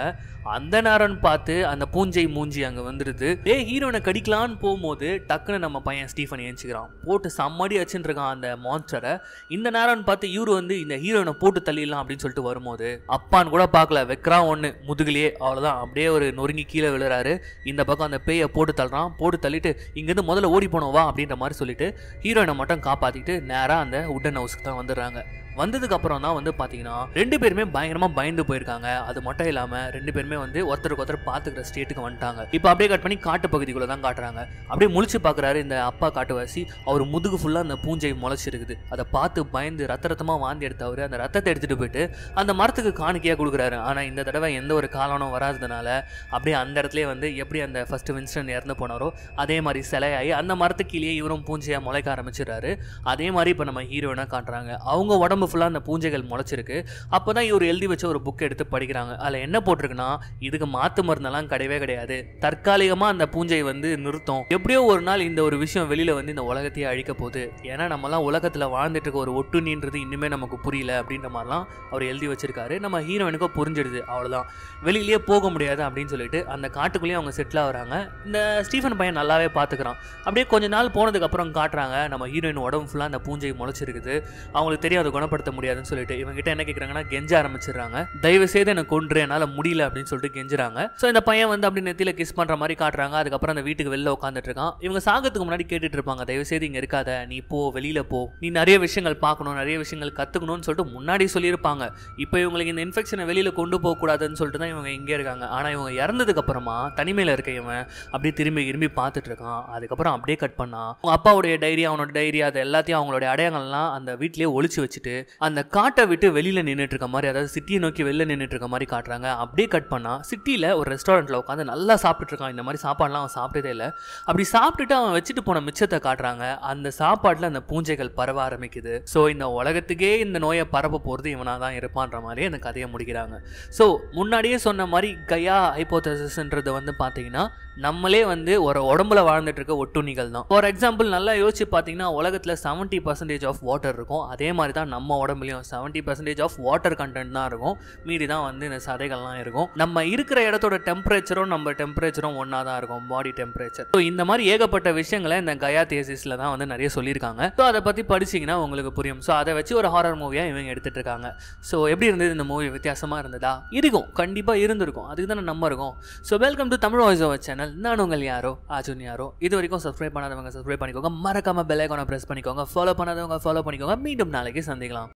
அந்த நேரம் யாருன்னு பார்த்து அந்த பூஞ்சை மூஞ்சி அங்கே வந்துடுது டே ஹீரோனை கடிக்கலான்னு போகும்போது டக்குன்னு நம்ம பையன் ஸ்டீஃபன் ஏஞ்சிக்கிறான் போட்டு சம்மடி அச்சுருக்கான் அந்த மான்ஸ்டரை இந்த நேரம்னு பார்த்து இவரு வந்து இந்த ஹீரோனை போட்டு தள்ளிடலாம் அப்படின்னு சொல்லிட்டு வரும்போது அப்பான்னு கூட பார்க்கல வெக்கரான் ஒன்று முதுகிலேயே அவ்வளோதான் அப்படியே ஒரு நொறுங்கி கீழே விழுறாரு இந்த பக்கம் அந்த பேயை போட்டு தள்ளுறான் போட்டு தள்ளிட்டு இங்கேருந்து முதல்ல ஓடி போனோம் வா அப்படின்ற மாதிரி சொல்லிட்டு ஹீரோயினை மட்டும் காப்பாற்றிட்டு நேராக அந்த உடன் ஹவுஸ்க்கு தான் வந்துடுறாங்க வந்ததுக்கு அப்புறம் தான் வந்து பார்த்தீங்கன்னா ரெண்டு பேருமே பயங்கரமா பயந்து போயிருக்காங்க அது மட்டும் இல்லாம ரெண்டு பேருமே வந்து ஒருத்தருக்கு ஒருத்தர் பார்த்துக்கிற ஸ்டேட்டுக்கு வந்துட்டாங்க இப்போ அப்படியே கட் பண்ணி காட்டு பகுதிக்குள்ள தான் காட்டுறாங்க அப்படியே முழிச்சு பார்க்குறாரு இந்த அப்பா காட்டுவாசி அவர் முதுகு ஃபுல்லாக அந்த பூஞ்சை முளைச்சிருக்குது அதை பார்த்து பயந்து ரத்த ரத்தமாக வாந்தி எடுத்தவர் அந்த ரத்தத்தை எடுத்துகிட்டு போயிட்டு அந்த மரத்துக்கு காணிக்கையாக கொடுக்குறாரு ஆனால் இந்த தடவை எந்த ஒரு காலனும் வராததுனால அப்படியே அந்த இடத்துலேயே வந்து எப்படி அந்த ஃபர்ஸ்ட் வின்ஸ்டன் இறந்து போனாரோ அதே மாதிரி சிலையாகி அந்த மரத்துக்கு கீழே இவரும் பூஞ்சையாக முளைக்க ஆரம்பிச்சிடுறாரு அதே மாதிரி இப்போ நம்ம ஹீரோயினாக காட்டுறாங்க அவங்க உடம்பு உடம்பு ஃபுல்லாக அந்த பூஞ்சைகள் முளைச்சிருக்கு அப்போ தான் இவர் எழுதி வச்ச ஒரு புக் எடுத்து படிக்கிறாங்க அதில் என்ன போட்டிருக்குன்னா இதுக்கு மாற்று மருந்தெல்லாம் கிடையவே கிடையாது தற்காலிகமாக அந்த பூஞ்சை வந்து நிறுத்தும் எப்படியோ ஒரு நாள் இந்த ஒரு விஷயம் வெளியில் வந்து இந்த உலகத்தையே அழிக்க போகுது ஏன்னா நம்மலாம் உலகத்தில் வாழ்ந்துட்டு இருக்க ஒரு ஒட்டுணின்றது இன்னுமே நமக்கு புரியல அப்படின்ற மாதிரிலாம் அவர் எழுதி வச்சிருக்காரு நம்ம ஹீரோயினுக்கோ புரிஞ்சிடுது அவ்வளோதான் வெளியிலேயே போக முடியாது அப்படின்னு சொல்லிட்டு அந்த காட்டுக்குள்ளேயே அவங்க செட்டில் ஆகிறாங்க இந்த ஸ்டீஃபன் பையன் நல்லாவே பார்த்துக்கிறான் அப்படியே கொஞ்ச நாள் போனதுக்கப்புறம் காட்டுறாங்க நம்ம ஹீரோயின் உடம்பு ஃபுல்லாக அந்த பூஞ்சை முளைச்சிருக்குது அவங்களுக்கு தெரியும் அதை குணப்படுத்த குணப்படுத்த முடியாதுன்னு சொல்லிட்டு இவங்ககிட்ட என்ன கேட்குறாங்கன்னா கெஞ்ச ஆரம்பிச்சிடுறாங்க தயவு செய்து எனக்கு கொன்று என்னால் முடியல அப்படின்னு சொல்லிட்டு கெஞ்சுறாங்க ஸோ இந்த பையன் வந்து அப்படி நெத்தியில கிஸ் பண்ணுற மாதிரி காட்டுறாங்க அதுக்கப்புறம் அந்த வீட்டுக்கு வெளில உட்காந்துட்டு இருக்கான் இவங்க சாகத்துக்கு முன்னாடி கேட்டுட்டு இருப்பாங்க தயவு செய்து இங்கே இருக்காத நீ போ வெளியில் போ நீ நிறைய விஷயங்கள் பார்க்கணும் நிறைய விஷயங்கள் கத்துக்கணும்னு சொல்லிட்டு முன்னாடி சொல்லியிருப்பாங்க இப்போ இவங்களுக்கு இந்த இன்ஃபெக்ஷனை வெளியில் கொண்டு போகக்கூடாதுன்னு சொல்லிட்டு தான் இவங்க இங்கே இருக்காங்க ஆனால் இவங்க இறந்ததுக்கு அப்புறமா தனிமையில் இருக்க இவன் அப்படியே திரும்பி திரும்பி பார்த்துட்டு இருக்கான் அதுக்கப்புறம் அப்படியே கட் பண்ணான் அவங்க அப்பாவுடைய டைரி அவனோட டைரி அது எல்லாத்தையும் அவங்களுடைய அடையாளங்கள்லாம் அந்த வீட்லேயே ஒழிச்சு வச்சுட்டு அந்த காட்டை விட்டு வெளியில் நின்றுட்டு இருக்க மாதிரி அதாவது சிட்டியை நோக்கி வெளியில் நின்றுட்டு இருக்க மாதிரி காட்டுறாங்க அப்படியே கட் பண்ணால் சிட்டியில் ஒரு ரெஸ்டாரண்ட்டில் உட்காந்து நல்லா சாப்பிட்டுட்டு இருக்கான் இந்த மாதிரி சாப்பாடெலாம் அவன் சாப்பிட்டதே இல்லை அப்படி சாப்பிட்டுட்டு அவன் வச்சுட்டு போன மிச்சத்தை காட்டுறாங்க அந்த சாப்பாட்டில் அந்த பூஞ்சைகள் பரவ ஆரம்பிக்குது ஸோ இந்த உலகத்துக்கே இந்த நோயை பரப்ப போகிறது இவனாக தான் இருப்பான்ற மாதிரி அந்த கதையை முடிக்கிறாங்க ஸோ முன்னாடியே சொன்ன மாதிரி கையா ஹைப்போதசிஸ்ன்றது வந்து பார்த்தீங்கன்னா நம்மளே வந்து ஒரு உடம்புல வாழ்ந்துட்டு இருக்க ஒட்டுணிகள் தான் ஃபார் எக்ஸாம்பிள் நல்லா யோசிச்சு பார்த்தீங்கன்னா உலகத்தில் செவன்ட்டி பர்சன்டேஜ் ஆஃப் வாட்டர் இருக்கும் அதே மாதிரி தான் நம்ம நம்ம உடம்புலையும் seventy percentage of water content தான் இருக்கும் மீதி தான் வந்து இந்த சதைகள்லாம் இருக்கும் நம்ம இருக்கிற இடத்தோட டெம்பரேச்சரும் நம்ம டெம்பரேச்சரும் ஒன்றா தான் இருக்கும் பாடி டெம்பரேச்சர் ஸோ இந்த மாதிரி ஏகப்பட்ட விஷயங்களை இந்த கயா தேசிஸில் தான் வந்து நிறைய சொல்லியிருக்காங்க ஸோ அதை பற்றி படிச்சிங்கன்னா உங்களுக்கு புரியும் ஸோ அதை வச்சு ஒரு ஹாரர் மூவியாக இவங்க எடுத்துகிட்டு இருக்காங்க ஸோ எப்படி இருந்தது இந்த மூவி வித்தியாசமாக இருந்ததா இருக்கும் கண்டிப்பாக இருந்திருக்கும் அதுக்கு தான் நம்ம இருக்கும் so welcome to Tamil voice over channel நான் உங்கள் யாரோ அர்ஜுன் யாரோ இது வரைக்கும் சப்ஸ்கிரைப் பண்ணாதவங்க சப்ஸ்கிரைப் பண்ணிக்கோங்க மறக்காமல் பெல் ஐக்கானை ப்ரெஸ் பண்ணிக்கோங்க ஃபாலோ பண்ணாதவங்க ஃபாலோ பண்ணிக்கோங்க மீண்டும் நாளைக்கு சந்திக்கலாம்